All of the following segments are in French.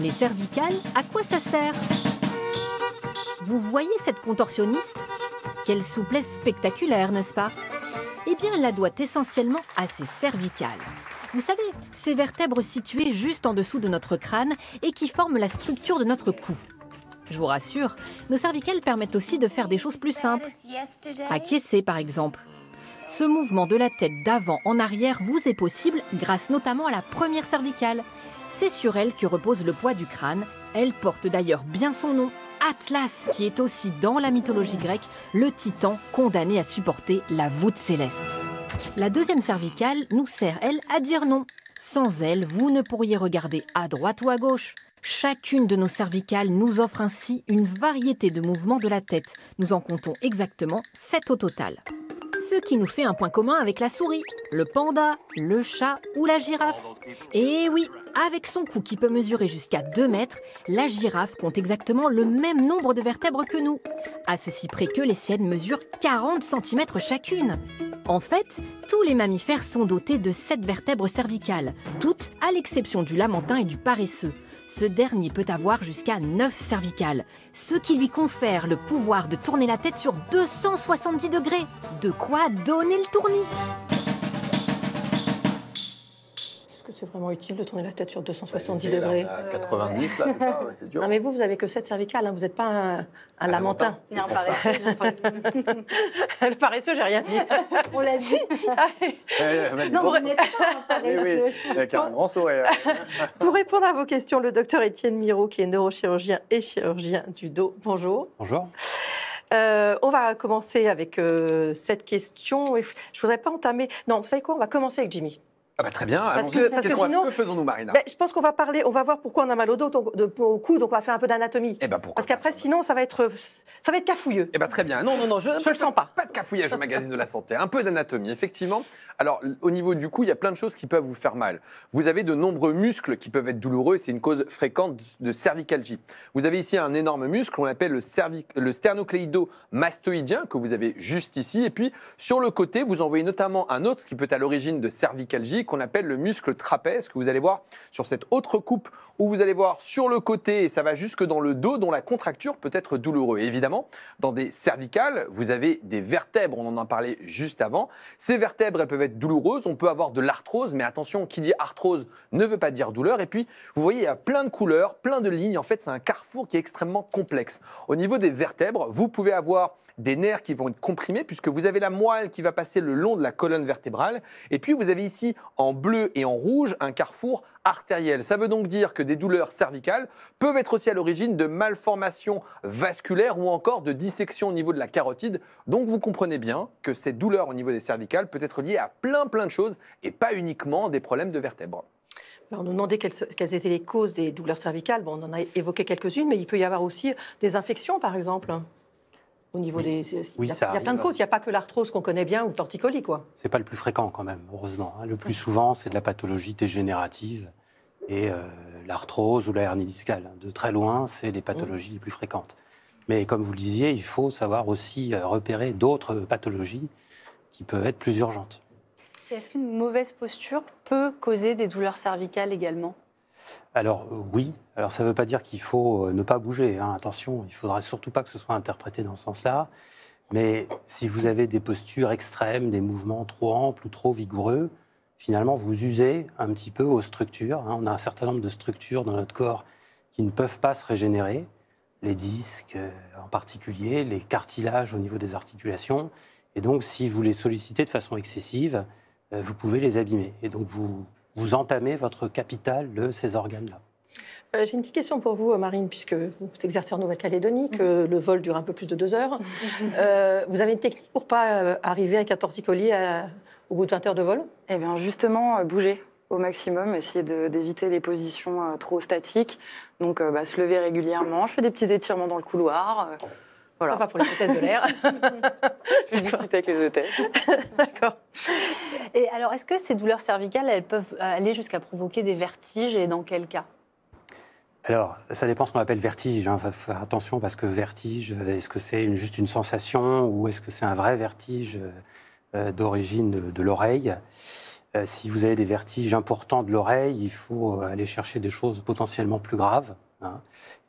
Les cervicales, à quoi ça sert Vous voyez cette contorsionniste Quelle souplesse spectaculaire, n'est-ce pas Eh bien, elle la doit essentiellement à ses cervicales. Vous savez, ces vertèbres situées juste en dessous de notre crâne et qui forment la structure de notre cou. Je vous rassure, nos cervicales permettent aussi de faire des choses plus simples. Acquiescer, par exemple. Ce mouvement de la tête d'avant en arrière vous est possible grâce notamment à la première cervicale, c'est sur elle que repose le poids du crâne. Elle porte d'ailleurs bien son nom, Atlas, qui est aussi dans la mythologie grecque le titan condamné à supporter la voûte céleste. La deuxième cervicale nous sert, elle, à dire non. Sans elle, vous ne pourriez regarder à droite ou à gauche. Chacune de nos cervicales nous offre ainsi une variété de mouvements de la tête. Nous en comptons exactement 7 au total ce qui nous fait un point commun avec la souris, le panda, le chat ou la girafe. Et oui, avec son cou qui peut mesurer jusqu'à 2 mètres, la girafe compte exactement le même nombre de vertèbres que nous, à ceci près que les siennes mesurent 40 cm chacune. En fait, tous les mammifères sont dotés de sept vertèbres cervicales, toutes à l'exception du lamentin et du paresseux. Ce dernier peut avoir jusqu'à 9 cervicales, ce qui lui confère le pouvoir de tourner la tête sur 270 degrés. De quoi donner le tournis c'est vraiment utile de tourner la tête sur 270 bah, degrés. 90, là, c'est dur. Non, mais vous, vous n'avez que 7 cervicales, hein, vous n'êtes pas un, un, lamentin. Elle paresseux. Le paresseux, j'ai rien dit. On l'a dit. Ah, non, vous n'êtes pas un paresseux. avec un grand sourire. Pour répondre à vos questions, le docteur Étienne Miro, qui est neurochirurgien et chirurgien du dos. Bonjour. Bonjour. Euh, on va commencer avec euh, cette question. Je ne voudrais pas entamer. Non, vous savez quoi On va commencer avec Jimmy. Ah bah, très bien, parce que, que, faisons-nous, Marina bah, Je pense qu'on va parler, on va voir pourquoi on a mal au dos, au cou, donc on va faire un peu d'anatomie. Eh bah, parce qu'après, sinon, ça va être, ça va être cafouilleux. et eh bah très bien. Non, non, non, je ne le sens pas. Pas de cafouillage au magazine de la santé, un peu d'anatomie, effectivement. Alors, au niveau du cou, il y a plein de choses qui peuvent vous faire mal. Vous avez de nombreux muscles qui peuvent être douloureux c'est une cause fréquente de cervicalgie. Vous avez ici un énorme muscle, on l'appelle le, le mastoïdien que vous avez juste ici. Et puis, sur le côté, vous en voyez notamment un autre qui peut être à l'origine de cervicalgie qu'on appelle le muscle trapèze, que vous allez voir sur cette autre coupe, où vous allez voir sur le côté, et ça va jusque dans le dos, dont la contracture peut être douloureuse. évidemment, dans des cervicales, vous avez des vertèbres, on en a parlé juste avant. Ces vertèbres, elles peuvent être douloureuses, on peut avoir de l'arthrose, mais attention, qui dit arthrose ne veut pas dire douleur. Et puis, vous voyez, il y a plein de couleurs, plein de lignes, en fait, c'est un carrefour qui est extrêmement complexe. Au niveau des vertèbres, vous pouvez avoir des nerfs qui vont être comprimés, puisque vous avez la moelle qui va passer le long de la colonne vertébrale, et puis vous avez ici en bleu et en rouge, un carrefour artériel. Ça veut donc dire que des douleurs cervicales peuvent être aussi à l'origine de malformations vasculaires ou encore de dissection au niveau de la carotide. Donc vous comprenez bien que ces douleurs au niveau des cervicales peuvent être liées à plein plein de choses et pas uniquement des problèmes de vertèbres. on nous demandait quelles, étaient les causes des douleurs cervicales. on en a évoqué quelques-unes, mais il peut y avoir aussi des infections, par exemple niveau des. Il y, a plein de causes. Il n'y a pas que l'arthrose qu'on connaît bien ou le torticolis, Ce n'est pas le plus fréquent, quand même, heureusement. Hein. Le plus souvent, c'est de la pathologie dégénérative et euh, l'arthrose ou la hernie discale. Hein. De très loin, c'est les pathologies les plus fréquentes. Mais comme vous le disiez, il faut savoir aussi euh, repérer d'autres pathologies qui peuvent être plus urgentes. Est-ce qu'une mauvaise posture peut causer des douleurs cervicales également alors euh, oui, alors ça ne veut pas dire qu'il faut euh, ne pas bouger. Hein. Attention, il ne faudra surtout pas que ce soit interprété dans ce sens-là. Mais si vous avez des postures extrêmes, des mouvements trop amples ou trop vigoureux, finalement, vous usez un petit peu aux structures. Hein. On a un certain nombre de structures dans notre corps qui ne peuvent pas se régénérer. Les disques euh, en particulier, les cartilages au niveau des articulations. Et donc, si vous les sollicitez de façon excessive, vous pouvez les abîmer. Et donc, vous vous entamez votre capital de ces organes-là. Euh, j'ai une petite question pour vous, Marine, puisque vous exercez en Nouvelle-Calédonie, que le vol dure un peu plus de deux heures. Euh, vous avez une technique pour pas euh, arriver avec un torticolis au bout de 20 heures de vol Eh bien, justement, bouger au maximum, essayer d'éviter les positions trop statiques. Donc, bah, se lever régulièrement. Je fais des petits étirements dans le couloir. Voilà. pas pour les hôtesses de l'air. je vais avec les hôtesses. D'accord. Et alors, est-ce que ces douleurs cervicales, elles peuvent euh, aller jusqu'à provoquer des vertiges et dans quel cas alors, ça dépend ce qu'on appelle vertige. Hein. attention parce que vertige, est-ce que c'est juste une sensation ou est-ce que c'est un vrai vertige euh, euh, d'origine de, l'oreille Si vous avez des vertiges importants de l'oreille, il faut aller chercher des choses potentiellement plus graves. Hein.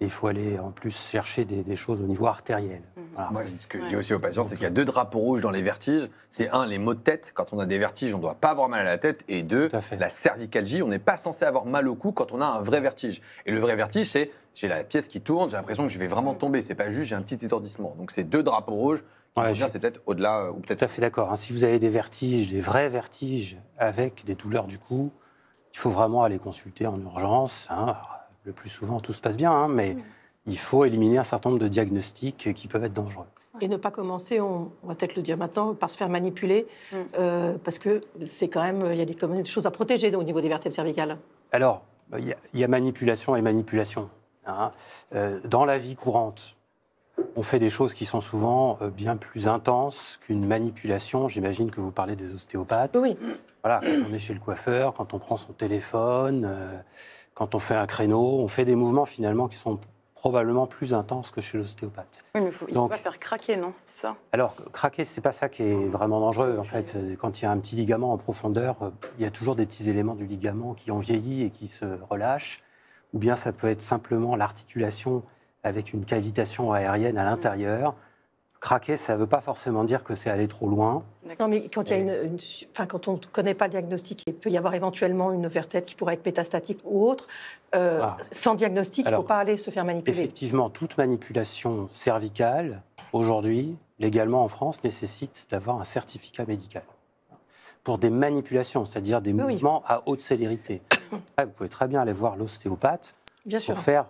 Et il faut aller en plus chercher des, choses au niveau artériel. Mhm. Moi, ce que je dis aussi aux patients, c'est qu'il y a deux drapeaux rouges dans les vertiges. C'est un, les maux de tête. Quand on a des vertiges, on ne doit pas avoir mal à la tête. Et deux, la cervicalgie. On n'est pas censé avoir mal au cou quand on a un vrai vertige. Et le vrai vertige, c'est j'ai la pièce qui tourne, j'ai l'impression que je vais vraiment mhm. tomber. C'est pas juste, j'ai un petit étourdissement. Donc, c'est deux drapeaux rouges. Ouais, c'est peut-être au-delà euh, ou peut-être. Tout à fait d'accord. Hein. Si vous avez des vertiges, des vrais vertiges avec des douleurs du cou, il faut vraiment aller consulter en urgence. Hein. Alors, le plus souvent, tout se passe bien, hein, mais il faut éliminer un certain nombre de diagnostics qui peuvent être dangereux. Et ne pas commencer, on, va peut-être le dire maintenant, par se faire manipuler, mm. euh, parce que c'est quand même, il y a des, choses à protéger au niveau des vertèbres cervicales. Alors, il y, a, manipulation et manipulation. Hein. Euh, dans la vie courante, on fait des choses qui sont souvent euh, bien plus intenses qu'une manipulation. J'imagine que vous parlez des ostéopathes. Oui. Voilà, quand on est chez le coiffeur, quand on prend son téléphone quand on fait un créneau, on fait des mouvements finalement qui sont probablement plus intenses que chez l'ostéopathe. il ne faut pas faire craquer, non ça Alors, craquer, c'est pas ça qui est vraiment dangereux. En fait, quand il y a un petit ligament en profondeur, euh, il y a toujours des petits éléments du ligament qui ont vieilli et qui se relâchent. Ou bien ça peut être simplement l'articulation avec une cavitation aérienne à l'intérieur. Craquer, ça ne veut pas forcément dire que c'est aller trop loin. Non, mais quand, une, quand on ne connaît pas le diagnostic, il peut y avoir éventuellement une vertèbre qui pourrait être métastatique ou autre. Euh, ah. Sans diagnostic, il ne faut pas aller se faire manipuler. Effectivement, toute manipulation cervicale, aujourd'hui, légalement en France, nécessite d'avoir un certificat médical pour des manipulations, c'est-à-dire des mouvements à haute célérité. Ah, vous pouvez très bien aller voir l'ostéopathe pour faire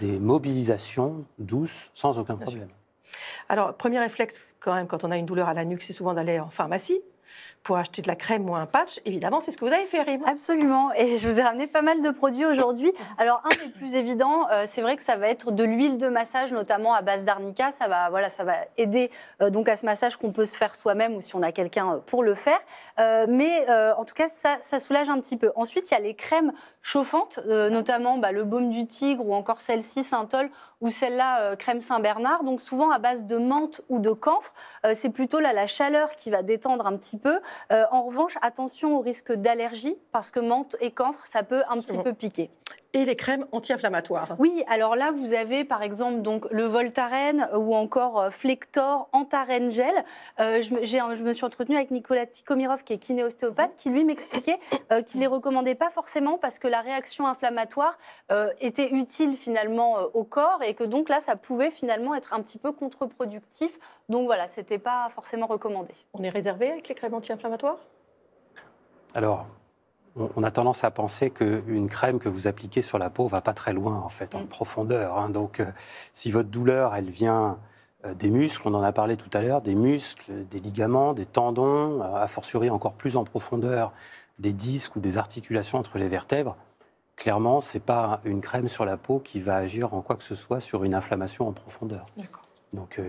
des mobilisations douces sans aucun problème. Alors, premier réflexe quand même, quand on a une douleur à la nuque, c'est souvent d'aller en pharmacie pour acheter de la crème ou un patch. Évidemment, c'est ce que vous avez fait, Rémi. Absolument. Et je vous ai ramené pas mal de produits aujourd'hui. Alors, un des plus évidents, euh, c'est vrai que ça va être de l'huile de massage, notamment à base d'arnica. Ça va, voilà, ça va aider euh, donc à ce massage qu'on peut se faire soi-même ou si on a quelqu'un euh, pour le faire. mais en tout cas, ça soulage un petit peu. Ensuite, il y a les crèmes chauffantes, euh, notamment bah, le baume du tigre ou encore celle-ci, saint Ol ou celle-là, euh, crème Saint-Bernard. Donc souvent à base de menthe ou de camphre. Euh, c'est plutôt là la chaleur qui va détendre un petit peu. en revanche, attention au risque d'allergie parce que menthe et camphre, ça peut un petit peu piquer et les crèmes anti-inflammatoires. Oui, alors là, vous avez par exemple donc, le Voltaren euh, ou encore euh, Flector, Antaren Gel. Euh, je, me suis entretenue avec Nicolas Tikomirov, qui est kinéostéopathe, qui lui m'expliquait qu'il ne les recommandait pas forcément parce que la réaction inflammatoire était utile finalement au corps et que donc là, ça pouvait finalement être un petit peu contre-productif. Donc voilà, ce n'était pas forcément recommandé. On est réservé avec les crèmes anti-inflammatoires Alors, on, a tendance à penser qu'une crème que vous appliquez sur la peau va pas très loin, en fait, en mm. profondeur. Hein. Donc, euh, si votre douleur, elle vient euh, des muscles, on en a parlé tout à l'heure, des muscles, des ligaments, des tendons, à euh, a fortiori encore plus en profondeur, des disques ou des articulations entre les vertèbres, clairement, c'est pas une crème sur la peau qui va agir en quoi que ce soit sur une inflammation en profondeur. Donc,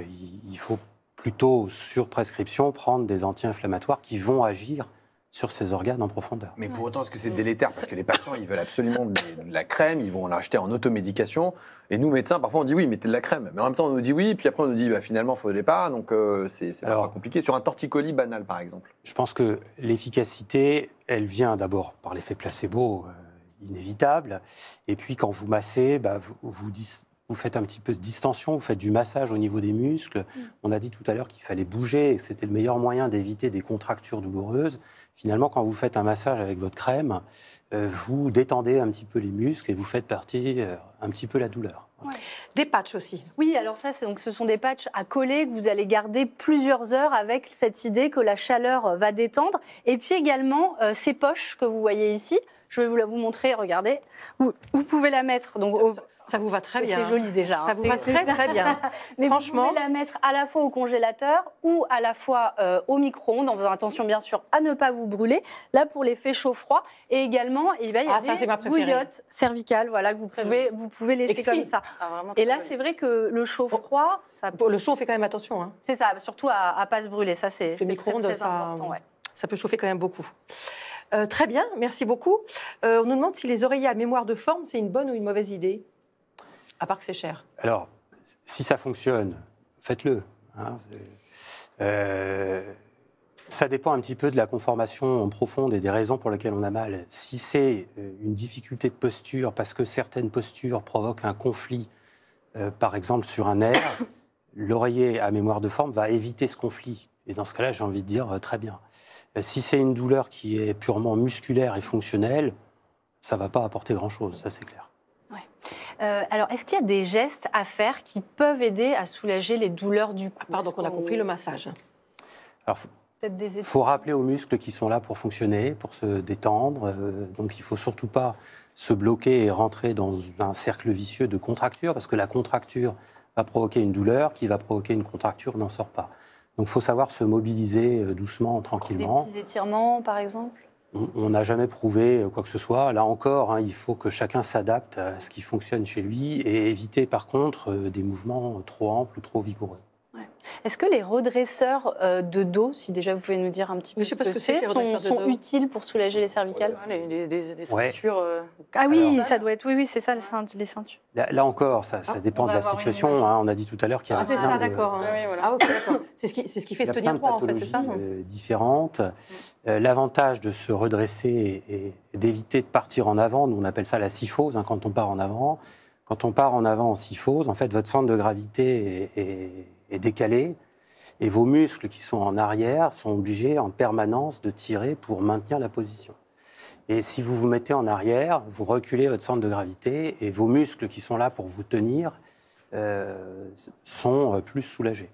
il faut plutôt sur prescription prendre des anti-inflammatoires qui vont agir sur ses organes en profondeur. Mais pour autant, est-ce que c'est délétère Parce que les patients, ils veulent absolument de la crème, ils vont l'acheter en automédication. Et nous, médecins, parfois, on dit oui, mettez de la crème. Mais en même temps, on nous dit oui, puis après, on nous dit bah, finalement, il ne faudrait pas. Donc, euh, c'est parfois compliqué. Sur un torticolis banal, par exemple. Je pense que l'efficacité, elle vient d'abord par l'effet placebo, euh, inévitable. Et puis, quand vous massez, bah, vous, faites un petit peu de distension, vous faites du massage au niveau des muscles. Mm. On a dit tout à l'heure qu'il fallait bouger et que c'était le meilleur moyen d'éviter des contractures douloureuses finalement, quand vous faites un massage avec votre crème, euh, vous détendez un petit peu les muscles et vous faites partir euh, un petit peu la douleur. Des patchs aussi. Oui, alors ça, donc, ce sont des patchs à coller que vous allez garder plusieurs heures avec cette idée que la chaleur euh, va détendre. Et puis également ces poches que vous voyez ici. Je vais vous la vous montrer, regardez. Vous, pouvez la mettre donc, au, ça vous va très bien. C'est joli déjà. Hein. Ça vous va très très bien. Mais Franchement, vous pouvez la mettre à la fois au congélateur ou à la fois euh, au micro-ondes, en faisant attention bien sûr à ne pas vous brûler. Là pour l'effet chaud froid et également eh il y a ah, des bouillottes cervicales, voilà que vous pouvez vous pouvez laisser comme ça. Ah, et là c'est vrai que le chaud oh. froid, ça... le chaud on fait quand même attention. Hein. C'est ça, surtout à, ne pas se brûler. Ça c'est le micro-ondes, ça, peut chauffer quand même beaucoup. Euh, très bien, merci beaucoup. Euh, on nous demande si les oreillers à mémoire de forme, c'est une bonne ou une mauvaise idée à part que c'est cher. Alors, si ça fonctionne, faites-le. Hein, euh, ça dépend un petit peu de la conformation profonde et des raisons pour lesquelles on a mal. Si c'est euh, une difficulté de posture parce que certaines postures provoquent un conflit, euh, par exemple sur un nerf, l'oreiller à mémoire de forme va éviter ce conflit. Et dans ce cas-là, j'ai envie de dire très bien. Si c'est une douleur qui est purement musculaire et fonctionnelle, ça ne va pas apporter grand-chose, ça c'est clair. Euh, alors, est-ce qu'il y a des gestes à faire qui peuvent aider à soulager les douleurs du cou ah, Pardon, on a compris le massage. Alors, il faut rappeler aux muscles qui sont là pour fonctionner, pour se détendre. Euh, donc, il ne faut surtout pas se bloquer et rentrer dans un cercle vicieux de contracture, parce que la contracture va provoquer une douleur, qui va provoquer une contracture, n'en sort pas. Donc, il faut savoir se mobiliser euh, doucement, tranquillement. Des petits étirements, par exemple on n'a jamais prouvé euh, quoi que ce soit. Là encore, hein, il faut que chacun s'adapte à ce qui fonctionne chez lui et éviter par contre euh, des mouvements trop amples ou trop vigoureux. Est-ce que les redresseurs euh, de dos, si déjà vous pouvez nous dire un petit peu ce que, c'est, sont, utiles pour soulager les cervicales les, ceintures. Euh, ah oui, ça doit être, oui, oui, c'est ça les ceintures. Là, encore, ça, ça ah, dépend de la situation. Hein. on a dit tout à l'heure qu'il y a. Ah, c'est ça, d'accord. De... Euh, oui, voilà. ah, c'est ce qui, c'est ce qui fait se tenir droit, en fait, c'est ça Différentes. Mm. L'avantage de se redresser et, d'éviter de partir en avant, nous on appelle ça la syphose hein, quand on part en avant. Quand on part en avant en syphose, en fait, votre centre de gravité est est décalé et vos muscles qui sont en arrière sont obligés en permanence de tirer pour maintenir la position. Et si vous vous mettez en arrière, vous reculez votre centre de gravité et vos muscles qui sont là pour vous tenir euh, sont euh, plus soulagés.